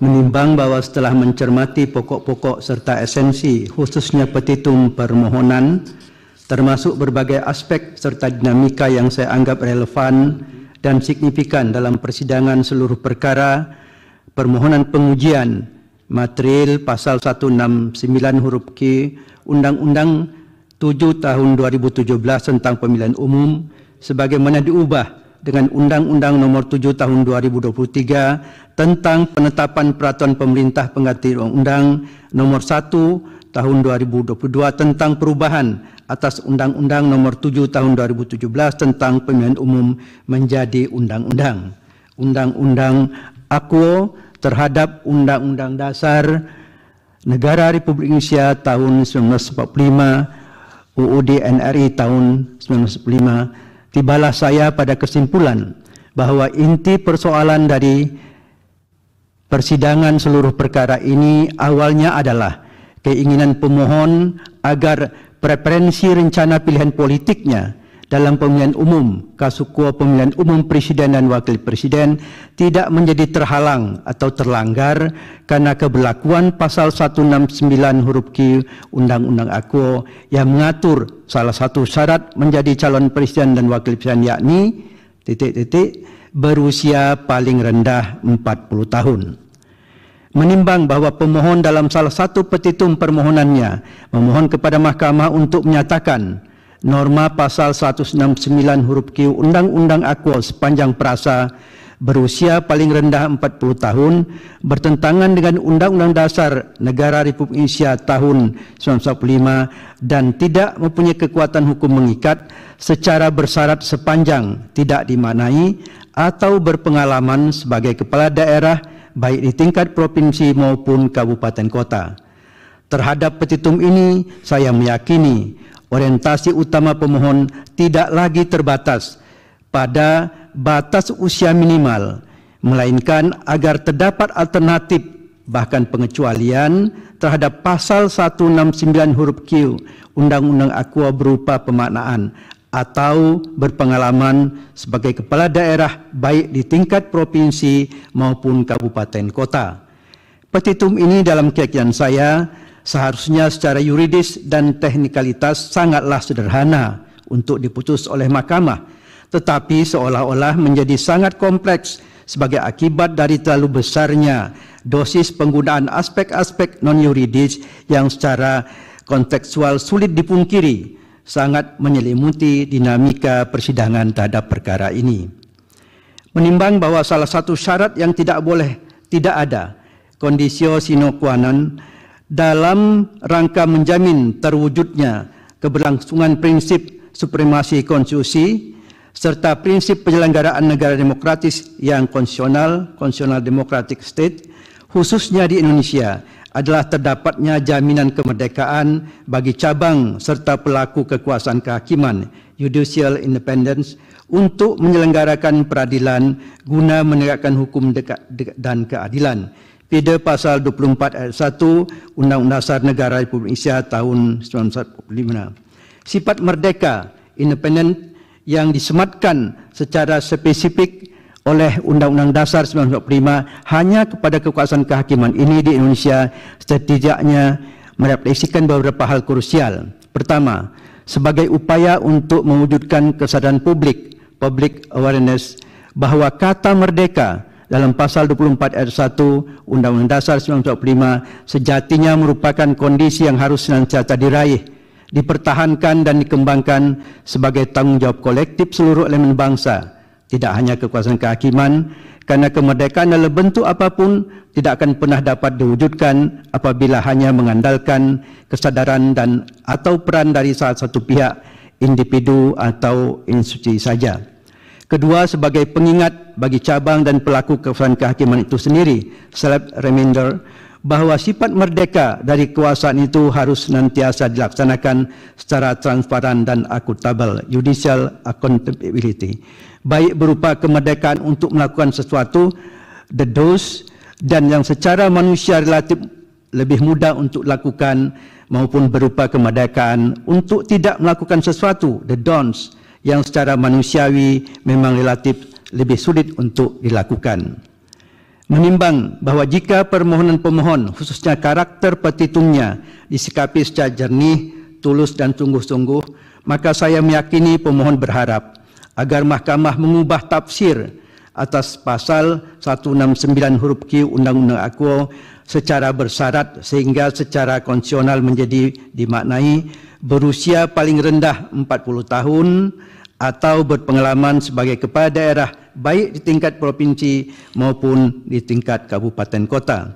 menimbang bahwa setelah mencermati pokok-pokok serta esensi khususnya petitum permohonan termasuk berbagai aspek serta dinamika yang saya anggap relevan dan signifikan dalam persidangan seluruh perkara permohonan pengujian material pasal 169 huruf Q Undang-Undang 7 tahun 2017 tentang pemilihan umum sebagaimana diubah dengan Undang-Undang Nomor 7 Tahun 2023 tentang penetapan peraturan pemerintah pengganti Undang-Undang Nomor 1 Tahun 2022 tentang perubahan atas Undang-Undang Nomor 7 Tahun 2017 tentang pemilihan umum menjadi undang-undang. Undang-Undang aku terhadap Undang-Undang Dasar Negara Republik Indonesia tahun 1945, UUD NRI tahun 1945 tibalah saya pada kesimpulan bahwa inti persoalan dari persidangan seluruh perkara ini awalnya adalah keinginan pemohon agar preferensi rencana pilihan politiknya dalam pemilihan umum Kasukuo pemilihan umum presiden dan wakil presiden tidak menjadi terhalang atau terlanggar karena keberlakuan pasal 169 huruf Q Undang-Undang Aku yang mengatur salah satu syarat menjadi calon presiden dan wakil presiden yakni titik-titik berusia paling rendah 40 tahun menimbang bahwa pemohon dalam salah satu petitum permohonannya memohon kepada mahkamah untuk menyatakan norma pasal 169 huruf Q Undang-Undang Akpol sepanjang perasa berusia paling rendah 40 tahun bertentangan dengan Undang-Undang Dasar Negara Republik Indonesia tahun 1945 dan tidak mempunyai kekuatan hukum mengikat secara bersyarat sepanjang tidak dimaknai atau berpengalaman sebagai kepala daerah baik di tingkat provinsi maupun kabupaten kota. Terhadap petitum ini saya meyakini orientasi utama pemohon tidak lagi terbatas pada batas usia minimal, melainkan agar terdapat alternatif bahkan pengecualian terhadap pasal 169 huruf Q Undang-Undang Aqua berupa pemaknaan atau berpengalaman sebagai kepala daerah baik di tingkat provinsi maupun kabupaten kota. Petitum ini dalam keyakinan saya seharusnya secara yuridis dan teknikalitas sangatlah sederhana untuk diputus oleh mahkamah, tetapi seolah-olah menjadi sangat kompleks sebagai akibat dari terlalu besarnya dosis penggunaan aspek-aspek non-yuridis yang secara kontekstual sulit dipungkiri sangat menyelimuti dinamika persidangan terhadap perkara ini. Menimbang bahwa salah satu syarat yang tidak boleh tidak ada, conditio sine qua non dalam rangka menjamin terwujudnya keberlangsungan prinsip supremasi konstitusi serta prinsip penyelenggaraan negara demokratis yang konstitusional, konstitusional democratic state, khususnya di Indonesia adalah terdapatnya jaminan kemerdekaan bagi cabang serta pelaku kekuasaan kehakiman, judicial independence, untuk menyelenggarakan peradilan guna menegakkan hukum dan keadilan pada pasal 24 ayat 1 Undang-Undang Dasar Negara Republik Indonesia tahun 1945. Sifat merdeka, independen yang disematkan secara spesifik oleh Undang-Undang Dasar 1945 hanya kepada kekuasaan kehakiman ini di Indonesia setidaknya merefleksikan beberapa hal krusial. Pertama, sebagai upaya untuk mewujudkan kesadaran publik, public awareness, bahwa kata merdeka dalam pasal 24 ayat 1 Undang-Undang Dasar 1945 sejatinya merupakan kondisi yang harus senantiasa diraih, dipertahankan dan dikembangkan sebagai tanggungjawab kolektif seluruh elemen bangsa, tidak hanya kekuasaan kehakiman, karena kemerdekaan dalam bentuk apapun tidak akan pernah dapat diwujudkan apabila hanya mengandalkan kesadaran dan atau peran dari salah satu pihak individu atau institusi saja. Kedua sebagai pengingat bagi cabang dan pelaku kekuasaan kehakiman itu sendiri Self reminder bahawa sifat merdeka dari kekuasaan itu harus nantiasa dilaksanakan secara transparan dan akuntabel judicial accountability baik berupa kemerdekaan untuk melakukan sesuatu the dose dan yang secara manusia relatif lebih mudah untuk lakukan maupun berupa kemerdekaan untuk tidak melakukan sesuatu the don'ts yang secara manusiawi memang relatif lebih sulit untuk dilakukan. Menimbang bahwa jika permohonan pemohon khususnya karakter petitumnya disikapi secara jernih, tulus dan sungguh-sungguh, maka saya meyakini pemohon berharap agar mahkamah mengubah tafsir atas pasal 169 huruf Q Undang-Undang Akuo secara bersyarat sehingga secara konsional menjadi dimaknai berusia paling rendah 40 tahun atau berpengalaman sebagai kepala daerah baik di tingkat provinsi maupun di tingkat kabupaten kota.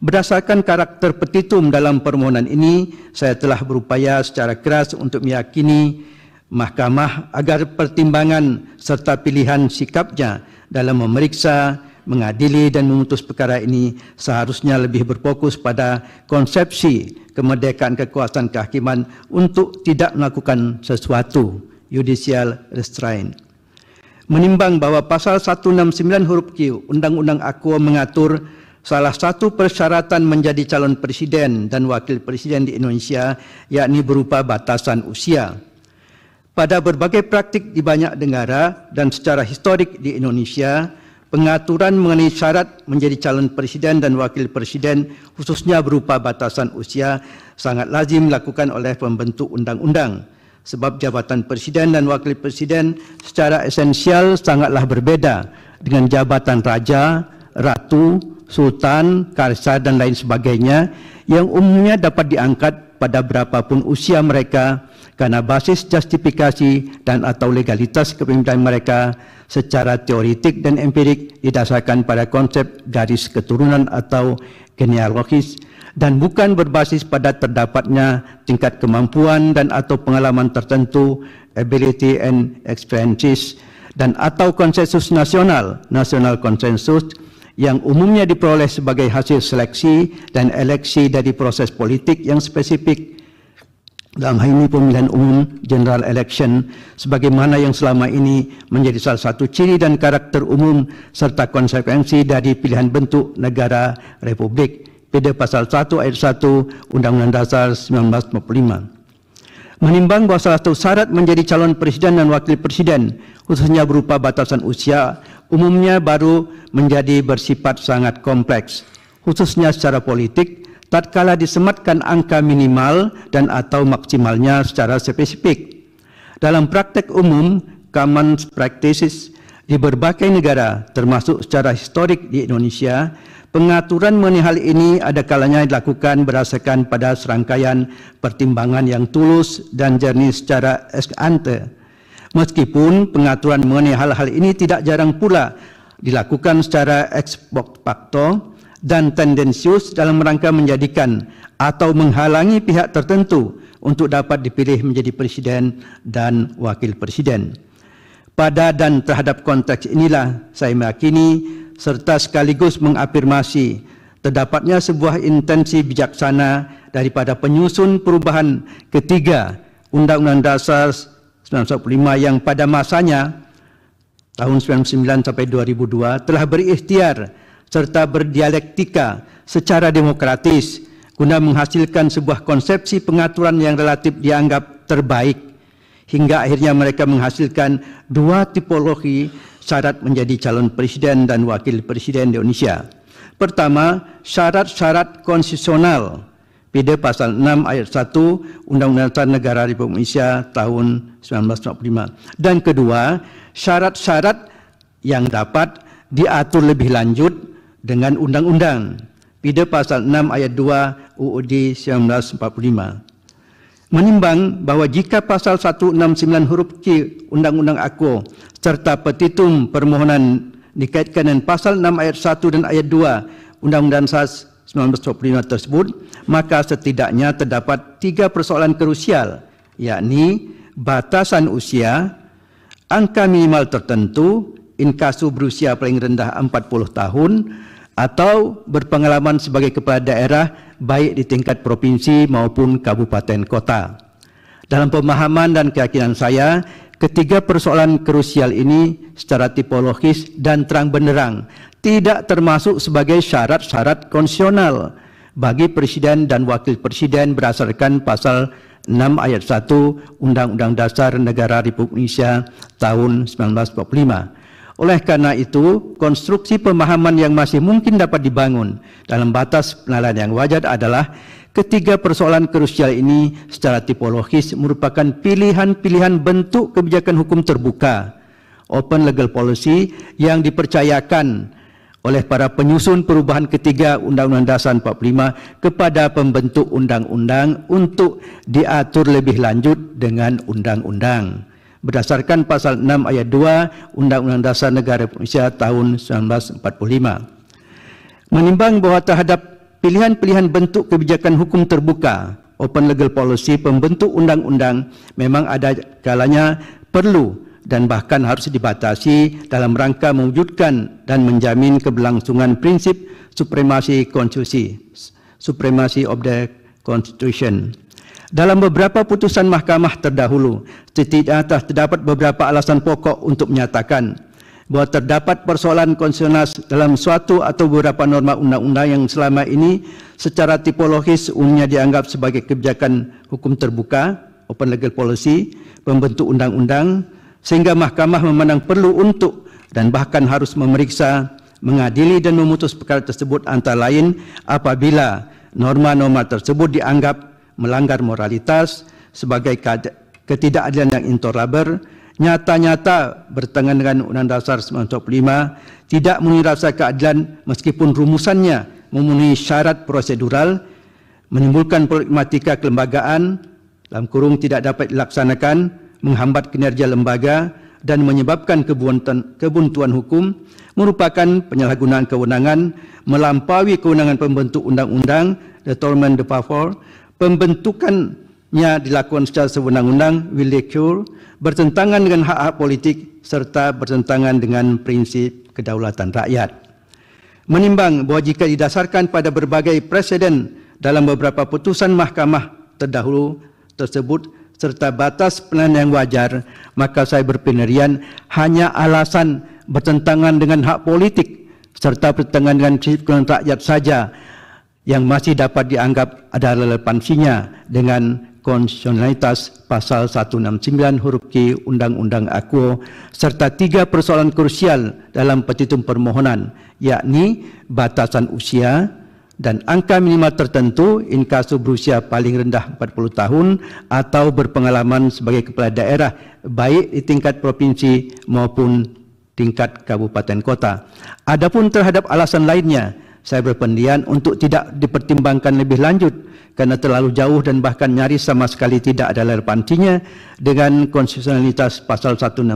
Berdasarkan karakter petitum dalam permohonan ini, saya telah berupaya secara keras untuk meyakini mahkamah agar pertimbangan serta pilihan sikapnya dalam memeriksa, mengadili dan memutus perkara ini seharusnya lebih berfokus pada konsepsi kemerdekaan kekuasaan kehakiman untuk tidak melakukan sesuatu. judicial restraint. Menimbang bahwa pasal 169 huruf Q Undang-Undang Aqua mengatur salah satu persyaratan menjadi calon presiden dan wakil presiden di Indonesia yakni berupa batasan usia. Pada berbagai praktik di banyak negara dan secara historik di Indonesia, pengaturan mengenai syarat menjadi calon presiden dan wakil presiden khususnya berupa batasan usia sangat lazim dilakukan oleh pembentuk undang-undang sebab jabatan presiden dan wakil presiden secara esensial sangatlah berbeda dengan jabatan raja, ratu, sultan, kaisar dan lain sebagainya yang umumnya dapat diangkat pada berapapun usia mereka karena basis justifikasi dan atau legalitas kepemimpinan mereka secara teoritik dan empirik didasarkan pada konsep garis keturunan atau genealogis dan bukan berbasis pada terdapatnya tingkat kemampuan dan atau pengalaman tertentu ability and experiences dan atau konsensus nasional national consensus yang umumnya diperoleh sebagai hasil seleksi dan eleksi dari proses politik yang spesifik dalam hal ini pemilihan umum general election sebagaimana yang selama ini menjadi salah satu ciri dan karakter umum serta konsekuensi dari pilihan bentuk negara republik PD pasal 1 ayat 1 Undang-Undang Dasar 1945. Menimbang bahwa salah satu syarat menjadi calon presiden dan wakil presiden khususnya berupa batasan usia umumnya baru menjadi bersifat sangat kompleks khususnya secara politik tatkala disematkan angka minimal dan atau maksimalnya secara spesifik. Dalam praktek umum common practices di berbagai negara termasuk secara historik di Indonesia Pengaturan mengenai hal ini ada kalanya dilakukan berdasarkan pada serangkaian pertimbangan yang tulus dan jernih secara ex ante. Meskipun pengaturan mengenai hal-hal ini tidak jarang pula dilakukan secara ex facto dan tendensius dalam rangka menjadikan atau menghalangi pihak tertentu untuk dapat dipilih menjadi presiden dan wakil presiden. Pada dan terhadap konteks inilah saya meyakini serta sekaligus mengafirmasi terdapatnya sebuah intensi bijaksana daripada penyusun perubahan ketiga Undang-Undang Dasar 1945 yang pada masanya tahun 1999 sampai 2002 telah berikhtiar serta berdialektika secara demokratis guna menghasilkan sebuah konsepsi pengaturan yang relatif dianggap terbaik hingga akhirnya mereka menghasilkan dua tipologi syarat menjadi calon presiden dan wakil presiden di Indonesia. Pertama, syarat-syarat konstitusional PD pasal 6 ayat 1 Undang-Undang Dasar Negara Republik Indonesia tahun 1945. Dan kedua, syarat-syarat yang dapat diatur lebih lanjut dengan undang-undang. PD pasal 6 ayat 2 UUD 1945 menimbang bahwa jika pasal 169 huruf Q Undang-Undang Aku serta petitum permohonan dikaitkan dengan pasal 6 ayat 1 dan ayat 2 Undang-Undang SAS 1925 tersebut, maka setidaknya terdapat tiga persoalan krusial, yakni batasan usia, angka minimal tertentu, inkasu berusia paling rendah 40 tahun, atau berpengalaman sebagai kepala daerah baik di tingkat provinsi maupun kabupaten kota. Dalam pemahaman dan keyakinan saya, ketiga persoalan krusial ini secara tipologis dan terang benderang tidak termasuk sebagai syarat-syarat konstitusional bagi presiden dan wakil presiden berdasarkan pasal 6 ayat 1 Undang-Undang Dasar Negara Republik Indonesia tahun 1945. Oleh karena itu, konstruksi pemahaman yang masih mungkin dapat dibangun dalam batas penalaran yang wajar adalah ketiga persoalan krusial ini secara tipologis merupakan pilihan-pilihan bentuk kebijakan hukum terbuka, open legal policy yang dipercayakan oleh para penyusun perubahan ketiga Undang-Undang Dasar 45 kepada pembentuk undang-undang untuk diatur lebih lanjut dengan undang-undang berdasarkan pasal 6 ayat 2 Undang-Undang Dasar Negara Indonesia tahun 1945. Menimbang bahwa terhadap pilihan-pilihan bentuk kebijakan hukum terbuka, open legal policy pembentuk undang-undang memang ada kalanya perlu dan bahkan harus dibatasi dalam rangka mewujudkan dan menjamin keberlangsungan prinsip supremasi konstitusi, supremasi of the constitution. Dalam beberapa putusan mahkamah terdahulu, terdapat beberapa alasan pokok untuk menyatakan bahwa terdapat persoalan konsional dalam suatu atau beberapa norma undang-undang yang selama ini secara tipologis umumnya dianggap sebagai kebijakan hukum terbuka, open legal policy, pembentuk undang-undang, sehingga mahkamah memandang perlu untuk dan bahkan harus memeriksa, mengadili dan memutus perkara tersebut antara lain apabila norma-norma tersebut dianggap melanggar moralitas sebagai ketidakadilan yang intolerabel nyata-nyata bertentangan dengan Undang-Undang Dasar 1945 tidak memenuhi rasa keadilan meskipun rumusannya memenuhi syarat prosedural menimbulkan problematika kelembagaan dalam kurung tidak dapat dilaksanakan menghambat kinerja lembaga dan menyebabkan kebuntuan, kebuntuan hukum merupakan penyalahgunaan kewenangan melampaui kewenangan pembentuk undang-undang the torment the Power. pembentukannya dilakukan secara sewenang-wenang willekul bertentangan dengan hak-hak politik serta bertentangan dengan prinsip kedaulatan rakyat menimbang bahawa jika didasarkan pada berbagai presiden dalam beberapa putusan mahkamah terdahulu tersebut serta batas penahan yang wajar maka saya berpenerian hanya alasan bertentangan dengan hak politik serta bertentangan dengan prinsip kedaulatan rakyat saja yang masih dapat dianggap ada relevansinya dengan konsionalitas pasal 169 huruf Q Undang-Undang AKUO serta tiga persoalan krusial dalam petitum permohonan yakni batasan usia dan angka minimal tertentu inkasu berusia paling rendah 40 tahun atau berpengalaman sebagai kepala daerah baik di tingkat provinsi maupun tingkat kabupaten kota. Adapun terhadap alasan lainnya saya berpendian untuk tidak dipertimbangkan lebih lanjut kerana terlalu jauh dan bahkan nyaris sama sekali tidak ada relevansinya dengan konstitusionalitas pasal 169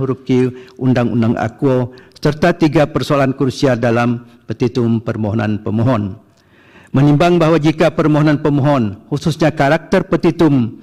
huruf Q Undang-Undang Akuo serta tiga persoalan krusial dalam petitum permohonan pemohon. Menimbang bahawa jika permohonan pemohon, khususnya karakter petitum,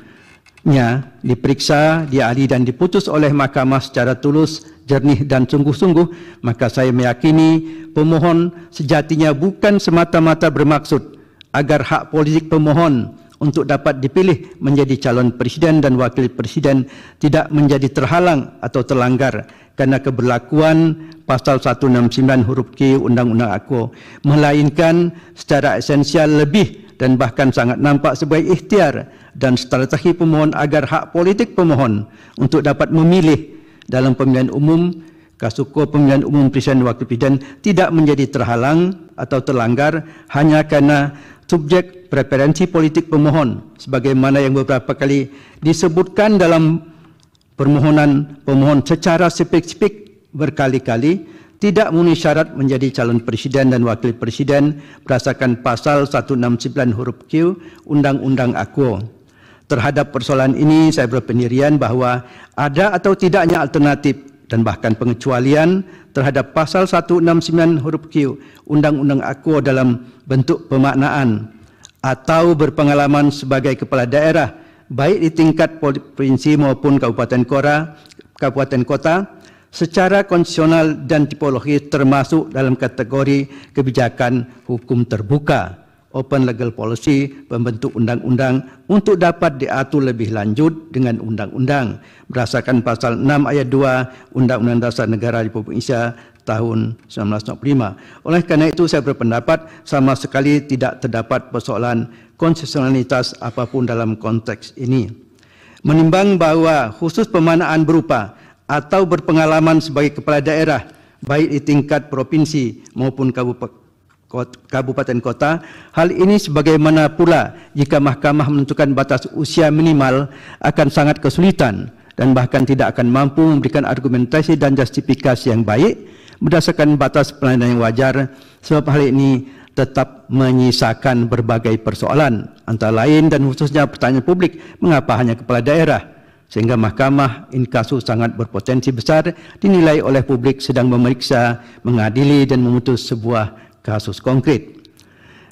nya diperiksa, dialih dan diputus oleh mahkamah secara tulus, jernih dan sungguh-sungguh, maka saya meyakini pemohon sejatinya bukan semata-mata bermaksud agar hak politik pemohon untuk dapat dipilih menjadi calon presiden dan wakil presiden tidak menjadi terhalang atau terlanggar karena keberlakuan pasal 169 huruf Q Undang-Undang AKU melainkan secara esensial lebih dan bahkan sangat nampak sebagai ikhtiar dan strategi pemohon agar hak politik pemohon untuk dapat memilih dalam pemilihan umum Kasuko pemilihan umum presiden wakil presiden tidak menjadi terhalang atau terlanggar hanya karena subjek preferensi politik pemohon sebagaimana yang beberapa kali disebutkan dalam permohonan pemohon secara spesifik berkali-kali tidak memenuhi syarat menjadi calon presiden dan wakil presiden berdasarkan pasal 169 huruf Q Undang-Undang AKUO. Terhadap persoalan ini saya berpendirian bahwa ada atau tidaknya alternatif dan bahkan pengecualian terhadap pasal 169 huruf Q Undang-Undang AKUO dalam bentuk pemaknaan atau berpengalaman sebagai kepala daerah baik di tingkat provinsi maupun kabupaten kota, kabupaten kota secara konstitusional dan tipologi termasuk dalam kategori kebijakan hukum terbuka open legal policy pembentuk undang-undang untuk dapat diatur lebih lanjut dengan undang-undang berdasarkan pasal 6 ayat 2 Undang-Undang Dasar Negara Republik Indonesia tahun 1945. Oleh karena itu saya berpendapat sama sekali tidak terdapat persoalan konstitusionalitas apapun dalam konteks ini. Menimbang bahwa khusus pemanaan berupa atau berpengalaman sebagai kepala daerah baik di tingkat provinsi maupun kabupaten kota. Hal ini sebagaimana pula jika mahkamah menentukan batas usia minimal akan sangat kesulitan dan bahkan tidak akan mampu memberikan argumentasi dan justifikasi yang baik berdasarkan batas pelayanan yang wajar sebab hal ini tetap menyisakan berbagai persoalan antara lain dan khususnya pertanyaan publik mengapa hanya kepala daerah sehingga mahkamah inkasu sangat berpotensi besar dinilai oleh publik sedang memeriksa, mengadili dan memutus sebuah kasus konkret.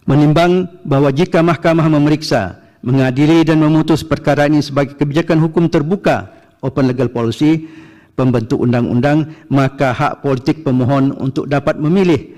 Menimbang bahwa jika mahkamah memeriksa, mengadili dan memutus perkara ini sebagai kebijakan hukum terbuka open legal policy pembentuk undang-undang, maka hak politik pemohon untuk dapat memilih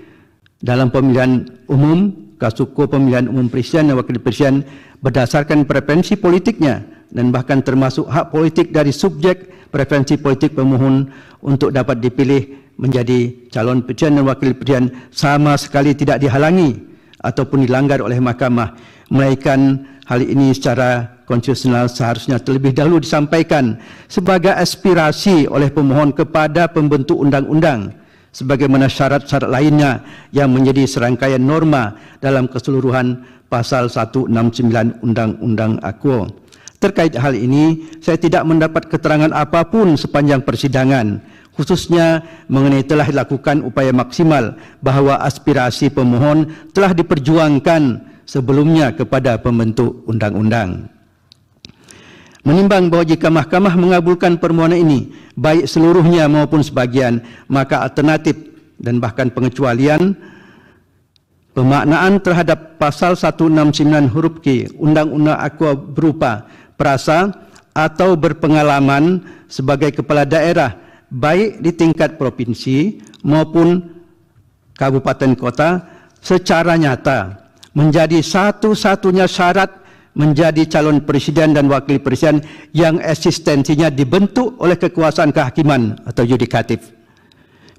dalam pemilihan umum Kasuko pemilihan umum presiden dan wakil presiden berdasarkan preferensi politiknya dan bahkan termasuk hak politik dari subjek preferensi politik pemohon untuk dapat dipilih menjadi calon presiden dan wakil presiden sama sekali tidak dihalangi ataupun dilanggar oleh mahkamah melainkan hal ini secara konstitusional seharusnya terlebih dahulu disampaikan sebagai aspirasi oleh pemohon kepada pembentuk undang-undang sebagaimana syarat-syarat lainnya yang menjadi serangkaian norma dalam keseluruhan pasal 169 Undang-Undang Akuo. Terkait hal ini, saya tidak mendapat keterangan apapun sepanjang persidangan, khususnya mengenai telah dilakukan upaya maksimal bahawa aspirasi pemohon telah diperjuangkan sebelumnya kepada pembentuk undang-undang. Menimbang bahwa jika mahkamah mengabulkan permohonan ini baik seluruhnya maupun sebagian, maka alternatif dan bahkan pengecualian pemaknaan terhadap pasal 169 huruf Q Undang-Undang Aqua berupa perasa atau berpengalaman sebagai kepala daerah baik di tingkat provinsi maupun kabupaten kota secara nyata menjadi satu-satunya syarat menjadi calon presiden dan wakil presiden yang eksistensinya dibentuk oleh kekuasaan kehakiman atau yudikatif.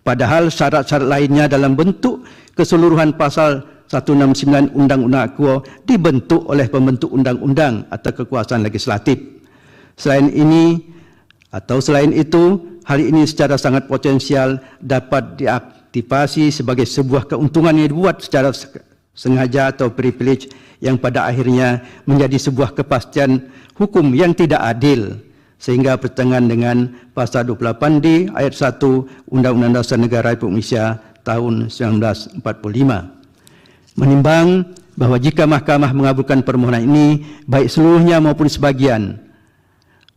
Padahal syarat-syarat lainnya dalam bentuk keseluruhan pasal 169 Undang-Undang Akuo dibentuk oleh pembentuk undang-undang atau kekuasaan legislatif. Selain ini atau selain itu, hal ini secara sangat potensial dapat diaktifasi sebagai sebuah keuntungan yang dibuat secara sengaja atau privilege yang pada akhirnya menjadi sebuah kepastian hukum yang tidak adil sehingga bertentangan dengan pasal 28 d ayat 1 Undang-Undang Dasar Negara Republik Indonesia tahun 1945 menimbang bahwa jika mahkamah mengabulkan permohonan ini baik seluruhnya maupun sebagian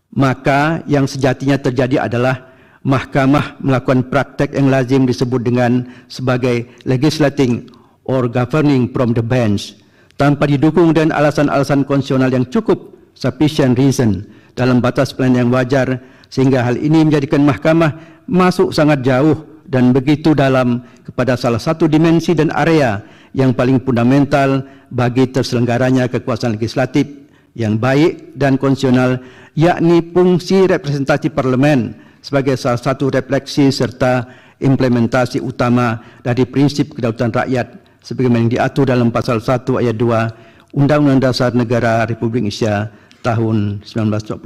maka yang sejatinya terjadi adalah mahkamah melakukan praktek yang lazim disebut dengan sebagai legislating or governing from the bench tanpa didukung dengan alasan-alasan konstitusional yang cukup sufficient reason dalam batas plan yang wajar sehingga hal ini menjadikan mahkamah masuk sangat jauh dan begitu dalam kepada salah satu dimensi dan area yang paling fundamental bagi terselenggaranya kekuasaan legislatif yang baik dan konstitusional yakni fungsi representasi parlemen sebagai salah satu refleksi serta implementasi utama dari prinsip kedaulatan rakyat sebagaimana yang diatur dalam pasal 1 ayat 2 Undang-Undang Dasar Negara Republik Indonesia tahun 1945.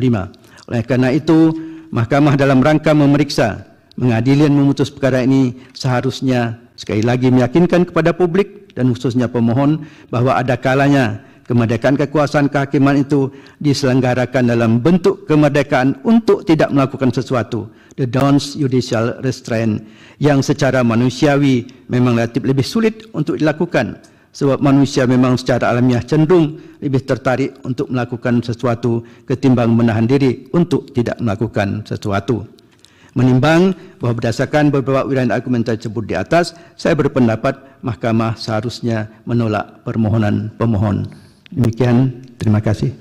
Oleh karena itu, mahkamah dalam rangka memeriksa, mengadili dan memutus perkara ini seharusnya sekali lagi meyakinkan kepada publik dan khususnya pemohon bahwa ada kalanya Kemerdekaan kekuasaan kehakiman itu diselenggarakan dalam bentuk kemerdekaan untuk tidak melakukan sesuatu. The Downs Judicial Restraint yang secara manusiawi memang relatif lebih sulit untuk dilakukan. Sebab manusia memang secara alamiah cenderung lebih tertarik untuk melakukan sesuatu ketimbang menahan diri untuk tidak melakukan sesuatu. Menimbang bahwa berdasarkan beberapa wilayah argumen tersebut di atas, saya berpendapat mahkamah seharusnya menolak permohonan pemohon Demikian, terima kasih.